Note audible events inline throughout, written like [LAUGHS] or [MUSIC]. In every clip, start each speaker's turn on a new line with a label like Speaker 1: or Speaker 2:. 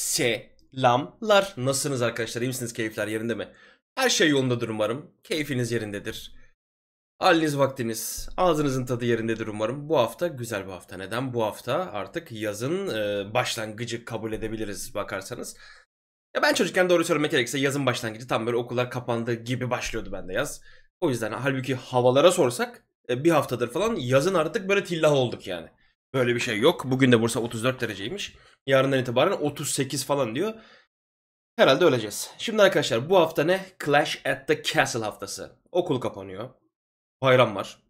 Speaker 1: Selamlar. Nasılsınız arkadaşlar? İyi misiniz? Keyifler yerinde mi? Her şey yolundadır umarım. Keyfiniz yerindedir. Haliniz vaktiniz, ağzınızın tadı yerindedir umarım. Bu hafta güzel bir hafta. Neden? Bu hafta artık yazın e, başlangıcı kabul edebiliriz bakarsanız. Ya ben çocukken doğru söylemek gerekirse yazın başlangıcı tam böyle okullar kapandığı gibi başlıyordu bende yaz. O yüzden halbuki havalara sorsak e, bir haftadır falan yazın artık böyle tillah olduk yani. Böyle bir şey yok. Bugün de Bursa 34 dereceymiş. Yarından itibaren 38 falan diyor. Herhalde öleceğiz. Şimdi arkadaşlar bu hafta ne? Clash at the Castle haftası. Okul kapanıyor. Bayram var.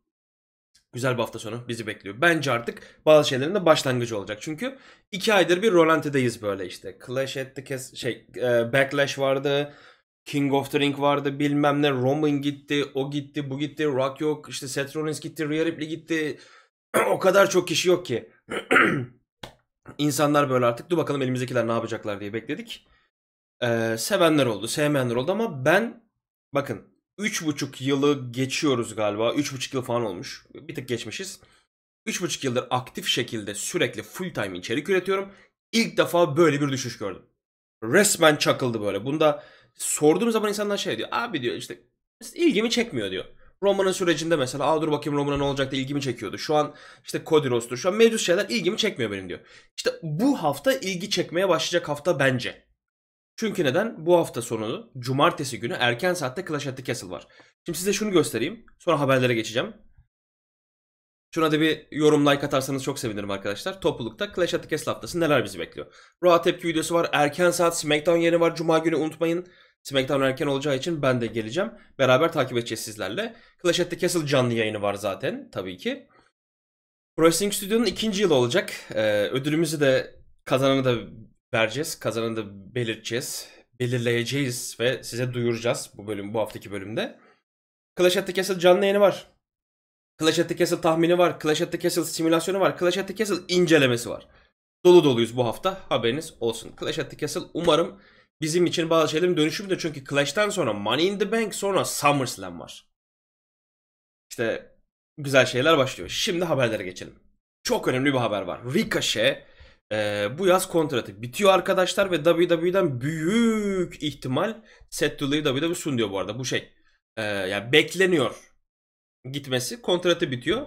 Speaker 1: Güzel bir hafta sonu bizi bekliyor. Bence artık bazı şeylerin de başlangıcı olacak. Çünkü iki aydır bir Rolanti'deyiz böyle işte. Clash at the Castle, şey, e, Backlash vardı. King of the Ring vardı bilmem ne. Roman gitti, o gitti, bu gitti. Rock yok, işte Seth Rollins gitti, Rhea Ripley gitti. [CLEARS THROAT] o kadar çok kişi yok ki. [CLEARS THROAT] İnsanlar böyle artık dur bakalım elimizdekiler ne yapacaklar diye bekledik. Ee, sevenler oldu, sevmeyenler oldu ama ben bakın 3,5 yılı geçiyoruz galiba. 3,5 yıl falan olmuş. Bir tık geçmişiz. 3,5 yıldır aktif şekilde sürekli full time içerik üretiyorum. İlk defa böyle bir düşüş gördüm. Resmen çakıldı böyle. Bunda sorduğum zaman insanlar şey diyor. Abi diyor işte ilgimi çekmiyor diyor. Roma'nın sürecinde mesela aa dur bakayım Roma'nın ne olacak da ilgimi çekiyordu. Şu an işte Kodiros'tur. Şu an mevcut şeyler ilgimi çekmiyor benim diyor. İşte bu hafta ilgi çekmeye başlayacak hafta bence. Çünkü neden? Bu hafta sonu cumartesi günü erken saatte Clash at the Castle var. Şimdi size şunu göstereyim. Sonra haberlere geçeceğim. Şuna da bir yorum like atarsanız çok sevinirim arkadaşlar. Toplulukta Clash at the Castle haftası neler bizi bekliyor. Raw tepki videosu var. Erken saat SmackDown yeri var. Cuma günü unutmayın. SmackDown erken olacağı için ben de geleceğim. Beraber takip edeceğiz sizlerle. Clash at the Castle canlı yayını var zaten tabii ki. Pro Wrestling Studio'nun ikinci yılı olacak. Ee, ödülümüzü de kazananı da vereceğiz. Kazananı da belirteceğiz. Belirleyeceğiz ve size duyuracağız bu bölüm, bu haftaki bölümde. Clash at the Castle canlı yayını var. Clash at the Castle tahmini var. Clash at the Castle simülasyonu var. Clash at the Castle incelemesi var. Dolu doluyuz bu hafta. Haberiniz olsun. Clash at the Castle umarım bizim için bazı şeylerin dönüşümü de çünkü Clash'ten sonra Money in the Bank sonra SummerSlam var. İşte güzel şeyler başlıyor. Şimdi haberlere geçelim. Çok önemli bir haber var. Ricochet e, bu yaz kontratı bitiyor arkadaşlar ve WWE'den büyük ihtimal set to leave WWE sun diyor bu arada. Bu şey e, yani bekleniyor gitmesi. Kontratı bitiyor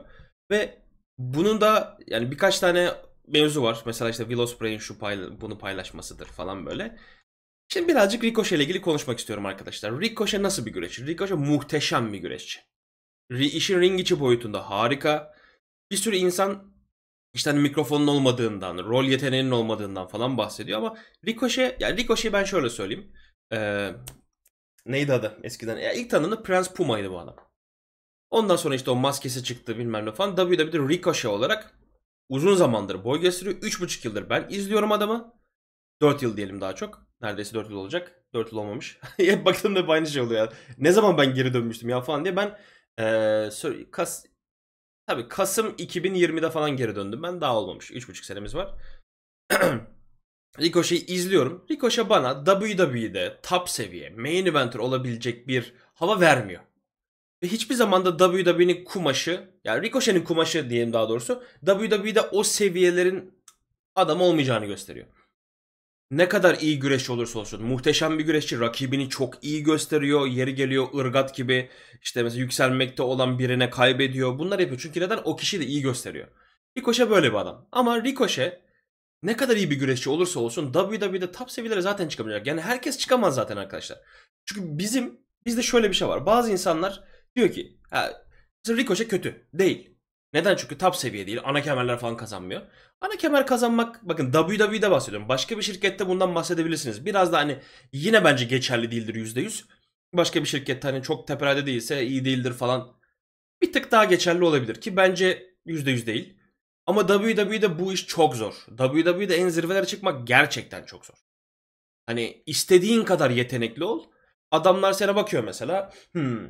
Speaker 1: ve bunun da yani birkaç tane mevzu var. Mesela işte Will Ospreay'in şu payla- bunu paylaşmasıdır falan böyle. Şimdi birazcık Ricochet ile ilgili konuşmak istiyorum arkadaşlar. Ricochet nasıl bir güreşçi? Ricochet muhteşem bir güreşçi. İşin ring içi boyutunda harika. Bir sürü insan işte hani mikrofonun olmadığından, rol yeteneğinin olmadığından falan bahsediyor ama Ricochet, yani Ricochet'i ben şöyle söyleyeyim. Ee, neydi adı eskiden? Ya ilk tanımda Prince Puma'ydı bu adam. Ondan sonra işte o maskesi çıktı bilmem ne falan. WWE'de Ricochet olarak uzun zamandır boy gösteriyor. 3,5 yıldır ben izliyorum adamı. 4 yıl diyelim daha çok. Neredeyse 4 yıl olacak. 4 yıl olmamış. [LAUGHS] Hep baktığımda hep aynı şey oluyor Ne zaman ben geri dönmüştüm ya falan diye. Ben ee, Kas Tabii Kasım 2020'de falan geri döndüm. Ben daha olmamış. 3,5 senemiz var. [CLEARS THROAT] Ricochet'i izliyorum. Ricochet bana WWE'de top seviye main eventer olabilecek bir hava vermiyor. Ve hiçbir zaman da WWE'nin kumaşı, yani Ricochet'in kumaşı diyelim daha doğrusu, WWE'de o seviyelerin adam olmayacağını gösteriyor ne kadar iyi güreşçi olursa olsun muhteşem bir güreşçi rakibini çok iyi gösteriyor. Yeri geliyor ırgat gibi işte mesela yükselmekte olan birine kaybediyor. Bunlar yapıyor. Çünkü neden? O kişi de iyi gösteriyor. Ricochet böyle bir adam. Ama Ricochet ne kadar iyi bir güreşçi olursa olsun WWE'de top seviyelere zaten çıkamayacak. Yani herkes çıkamaz zaten arkadaşlar. Çünkü bizim bizde şöyle bir şey var. Bazı insanlar diyor ki ha, Ricochet kötü. Değil. Neden? Çünkü top seviye değil. Ana kemerler falan kazanmıyor. Ana kemer kazanmak bakın WWE'de bahsediyorum. Başka bir şirkette bundan bahsedebilirsiniz. Biraz da hani yine bence geçerli değildir %100. Başka bir şirkette hani çok tepelerde değilse iyi değildir falan. Bir tık daha geçerli olabilir ki bence %100 değil. Ama WWE'de bu iş çok zor. WWE'de en zirvelere çıkmak gerçekten çok zor. Hani istediğin kadar yetenekli ol. Adamlar sana bakıyor mesela. Hmm,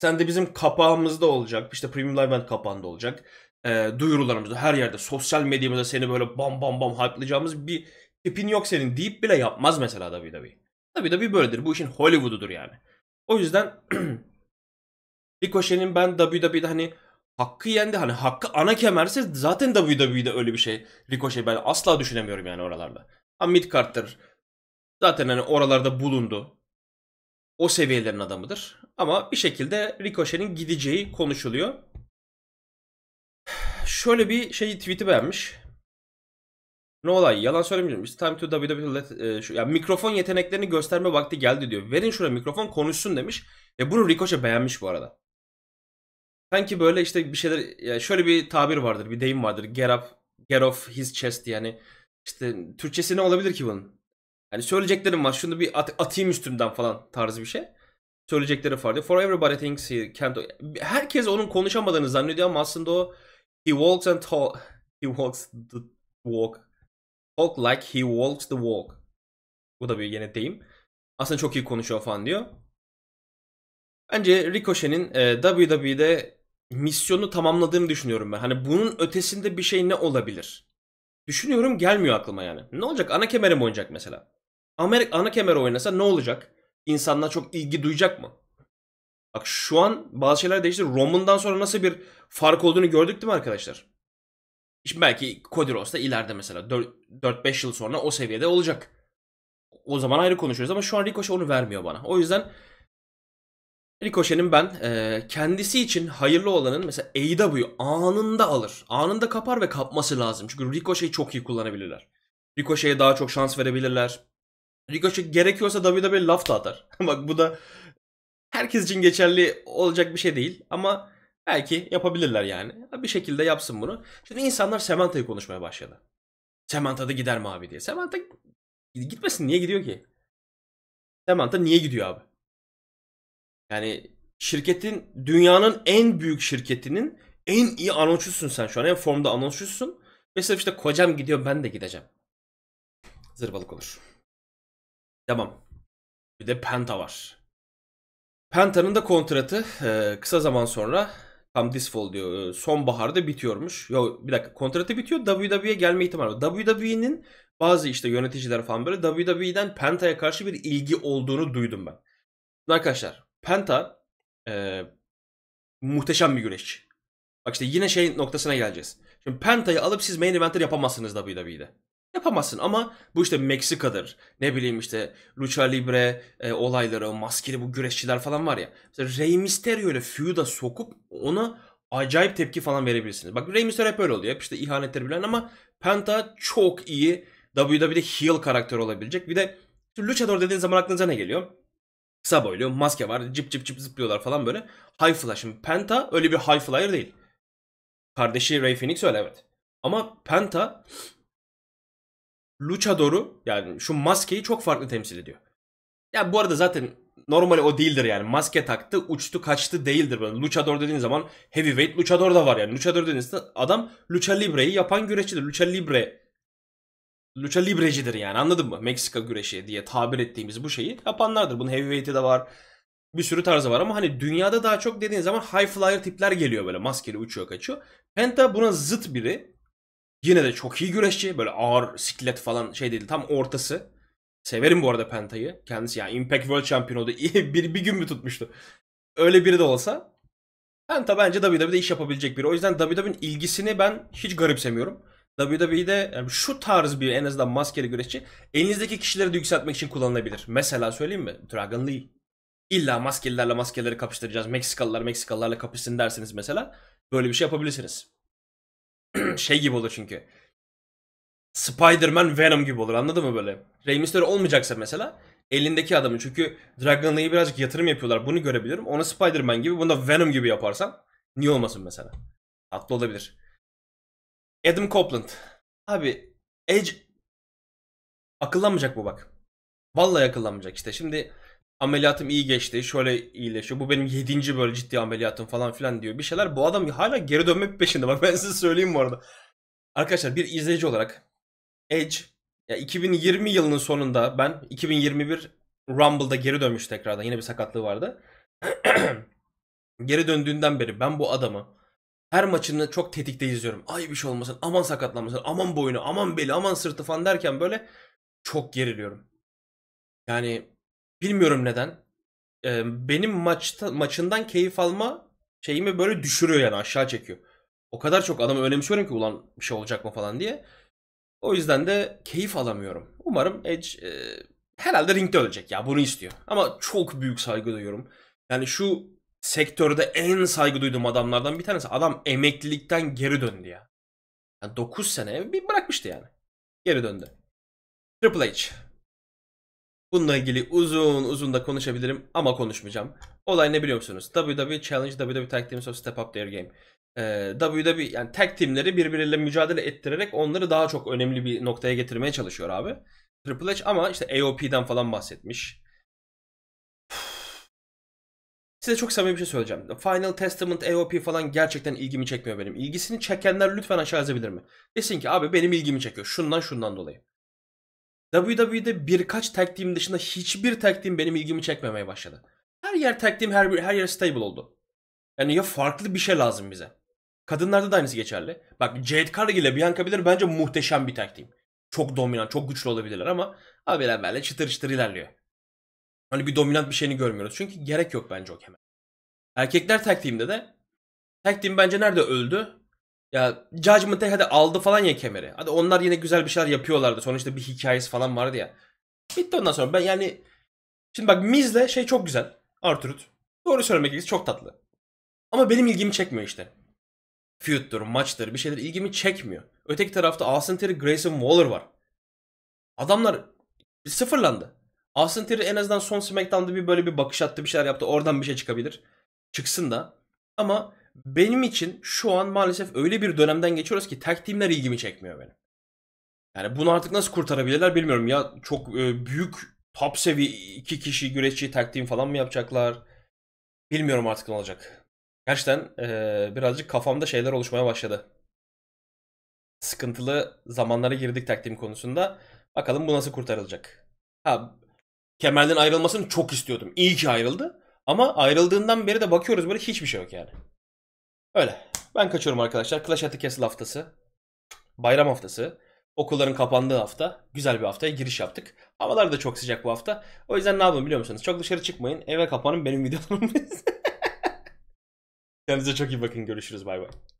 Speaker 1: sen de bizim kapağımızda olacak. İşte Premium Live Band kapağında olacak. E, duyurularımızda her yerde sosyal medyamızda seni böyle bam bam bam hype'layacağımız bir tipin yok senin deyip bile yapmaz mesela da WWE. bir böyledir. Bu işin Hollywood'udur yani. O yüzden Ricochet'in [CLEARS THROAT] ben WWE'de hani hakkı yendi. Hani hakkı ana kemerse zaten WWE'de öyle bir şey. Ricochet ben asla düşünemiyorum yani oralarda. Ha mid Zaten hani oralarda bulundu o seviyelerin adamıdır. Ama bir şekilde Ricochet'in gideceği konuşuluyor. Şöyle bir şey tweet'i beğenmiş. Ne olay yalan söylemiyorum. It's time to WWE let, e, şu, yani mikrofon yeteneklerini gösterme vakti geldi diyor. Verin şuraya mikrofon konuşsun demiş. Ve bunu Ricochet beğenmiş bu arada. Sanki böyle işte bir şeyler yani şöyle bir tabir vardır bir deyim vardır. Get up, get off his chest yani. işte Türkçesi ne olabilir ki bunun? Yani söyleyeceklerim var. Şunu bir at- atayım üstümden falan tarzı bir şey. Söyleyecekleri var diyor. For everybody thinks he can't... Herkes onun konuşamadığını zannediyor ama aslında o he walks and talk... [LAUGHS] He walks the walk. Talk like he walks the walk. Bu da bir yine deyim. Aslında çok iyi konuşuyor falan diyor. Bence Ricochet'in e, WWE'de misyonu tamamladığını düşünüyorum ben. Hani bunun ötesinde bir şey ne olabilir? Düşünüyorum gelmiyor aklıma yani. Ne olacak? Ana kemerim oynayacak mesela. Amerika ana kemer oynasa ne olacak? İnsanlar çok ilgi duyacak mı? Bak şu an bazı şeyler değişti. Roman'dan sonra nasıl bir fark olduğunu gördük değil mi arkadaşlar? Şimdi belki Kodiros da ileride mesela 4-5 yıl sonra o seviyede olacak. O zaman ayrı konuşuyoruz ama şu an Ricochet onu vermiyor bana. O yüzden Ricochet'in ben e, kendisi için hayırlı olanın mesela AEW anında alır. Anında kapar ve kapması lazım. Çünkü Ricochet'i çok iyi kullanabilirler. Ricochet'e daha çok şans verebilirler. Ricochet gerekiyorsa WWE laf da atar. [LAUGHS] Bak bu da herkes için geçerli olacak bir şey değil ama belki yapabilirler yani. Bir şekilde yapsın bunu. Şimdi insanlar Samantha'yı konuşmaya başladı. Samantha da gider mi abi diye. Samantha gitmesin niye gidiyor ki? Samantha niye gidiyor abi? Yani şirketin dünyanın en büyük şirketinin en iyi anonçusun sen şu an. En formda anonçusun. Ve sırf işte kocam gidiyor ben de gideceğim. Zırvalık olur. Devam. Bir de Penta var. Penta'nın da kontratı e, kısa zaman sonra tam this diyor. E, sonbaharda bitiyormuş. Yo bir dakika kontratı bitiyor. WWE'ye gelme ihtimali var. WWE'nin bazı işte yöneticiler falan böyle WWE'den Penta'ya karşı bir ilgi olduğunu duydum ben. Arkadaşlar Penta e, muhteşem bir güreşçi. Bak işte yine şey noktasına geleceğiz. Şimdi Penta'yı alıp siz main eventer yapamazsınız WWE'de. Yapamazsın ama bu işte Meksika'dır. Ne bileyim işte Lucha Libre e, olayları, maskeli bu güreşçiler falan var ya. Mesela Rey Mysterio ile feud'a sokup ona acayip tepki falan verebilirsiniz. Bak Rey Mysterio hep öyle oluyor. Hep işte ihanetleri bilen ama Penta çok iyi WWE'de heel karakter olabilecek. Bir de Luchador dediğin zaman aklınıza ne geliyor? Kısa boylu, maske var, cip cip cip zıplıyorlar falan böyle. High flyer. Şimdi Penta öyle bir high flyer değil. Kardeşi Ray Phoenix öyle evet. Ama Penta Luchador'u yani şu maskeyi çok farklı temsil ediyor. Yani bu arada zaten normal o değildir yani. Maske taktı, uçtu, kaçtı değildir. Böyle luchador dediğin zaman heavyweight luchador da var yani. Luchador dediğiniz adam lucha libre'yi yapan güreşçidir. Lucha libre lucha librecidir yani anladın mı? Meksika güreşi diye tabir ettiğimiz bu şeyi yapanlardır. Bunun heavyweight'i de var. Bir sürü tarzı var ama hani dünyada daha çok dediğin zaman high flyer tipler geliyor böyle maskeli uçuyor kaçıyor. Penta buna zıt biri. Yine de çok iyi güreşçi. Böyle ağır siklet falan şey değil. Tam ortası. Severim bu arada Penta'yı. Kendisi yani Impact World Champion oldu. [LAUGHS] bir, bir gün mü tutmuştu? Öyle biri de olsa. Penta bence WWE'de iş yapabilecek biri. O yüzden WWE'nin ilgisini ben hiç garipsemiyorum. WWE'de yani şu tarz bir en azından maskeli güreşçi elinizdeki kişileri de yükseltmek için kullanılabilir. Mesela söyleyeyim mi? Dragon Lee. İlla maskelilerle maskeleri kapıştıracağız. Meksikalılar Meksikalılarla kapışsın derseniz mesela. Böyle bir şey yapabilirsiniz. [CLEARS THROAT] şey gibi olur çünkü. Spider-Man Venom gibi olur anladın mı böyle? Rey Mysterio olmayacaksa mesela elindeki adamı çünkü Dragon Lee'ye birazcık yatırım yapıyorlar bunu görebiliyorum. Onu Spider-Man gibi bunu da Venom gibi yaparsan niye olmasın mesela? Tatlı olabilir. Adam Copeland. Abi Edge akıllanmayacak bu bak. Vallahi akıllanmayacak işte. Şimdi ameliyatım iyi geçti. Şöyle iyileşiyor. Bu benim yedinci böyle ciddi ameliyatım falan filan diyor. Bir şeyler bu adam hala geri dönmek peşinde. [LAUGHS] Bak ben size söyleyeyim bu arada. Arkadaşlar bir izleyici olarak Edge ya 2020 yılının sonunda ben 2021 Rumble'da geri dönmüş tekrardan. Yine bir sakatlığı vardı. [CLEARS THROAT] geri döndüğünden beri ben bu adamı her maçını çok tetikte izliyorum. Ay bir şey olmasın, aman sakatlanmasın, aman boynu, aman beli, aman sırtı falan derken böyle çok geriliyorum. Yani Bilmiyorum neden. Ee, benim maçta maçından keyif alma şeyimi böyle düşürüyor yani aşağı çekiyor. O kadar çok adamı önemsiyorum ki ulan bir şey olacak mı falan diye. O yüzden de keyif alamıyorum. Umarım Edge e, herhalde ringde ölecek ya bunu istiyor. Ama çok büyük saygı duyuyorum. Yani şu sektörde en saygı duyduğum adamlardan bir tanesi. Adam emeklilikten geri döndü ya. Yani 9 sene bir bırakmıştı yani. Geri döndü. Triple H. Bununla ilgili uzun uzun da konuşabilirim ama konuşmayacağım. Olay ne biliyor musunuz? WWE Challenge, WWE Tag Teams of Step Up Their Game. Ee, WWE yani tag teamleri birbirleriyle mücadele ettirerek onları daha çok önemli bir noktaya getirmeye çalışıyor abi. Triple H ama işte AOP'den falan bahsetmiş. Size çok samimi bir şey söyleyeceğim. Final Testament, AOP falan gerçekten ilgimi çekmiyor benim. İlgisini çekenler lütfen aşağı yazabilir mi? Desin ki abi benim ilgimi çekiyor. Şundan şundan dolayı. WWE'de birkaç tag team dışında hiçbir tag team benim ilgimi çekmemeye başladı. Her yer tag team, her, her yer stable oldu. Yani ya farklı bir şey lazım bize. Kadınlarda da aynısı geçerli. Bak Jade Cargill ile Bianca Belair bence muhteşem bir tag team. Çok dominant, çok güçlü olabilirler ama abiler böyle çıtır çıtır ilerliyor. Hani bir dominant bir şeyini görmüyoruz. Çünkü gerek yok bence o kemer. Erkekler tag team'de de tag team bence nerede öldü? Ya Judgment Day hadi aldı falan ya kemeri. Hadi onlar yine güzel bir şeyler yapıyorlardı. Sonuçta bir hikayesi falan vardı ya. Bitti ondan sonra ben yani şimdi bak Miz'le şey çok güzel. Arturut. Doğru söylemek gerekirse çok tatlı. Ama benim ilgimi çekmiyor işte. Feud'dur, maçtır bir şeyler ilgimi çekmiyor. Öteki tarafta Austin Terry, Grayson Waller var. Adamlar sıfırlandı. Austin Terry en azından son SmackDown'da bir böyle bir bakış attı bir şeyler yaptı. Oradan bir şey çıkabilir. Çıksın da. Ama benim için şu an maalesef öyle bir dönemden geçiyoruz ki takdimler ilgimi çekmiyor benim. Yani bunu artık nasıl kurtarabilirler bilmiyorum. Ya çok e, büyük top seviye iki kişi güreşçi takdim falan mı yapacaklar? Bilmiyorum artık ne olacak. Gerçekten e, birazcık kafamda şeyler oluşmaya başladı. Sıkıntılı zamanlara girdik takdim konusunda. Bakalım bu nasıl kurtarılacak. Ha, Kemal'den ayrılmasını çok istiyordum. İyi ki ayrıldı. Ama ayrıldığından beri de bakıyoruz böyle hiçbir şey yok yani. Öyle. Ben kaçıyorum arkadaşlar. Clash at the Castle haftası. Bayram haftası. Okulların kapandığı hafta. Güzel bir haftaya giriş yaptık. Havalar da çok sıcak bu hafta. O yüzden ne yapın biliyor musunuz? Çok dışarı çıkmayın. Eve kapanın benim videolarımı [LAUGHS] Kendinize çok iyi bakın. Görüşürüz. Bay bay.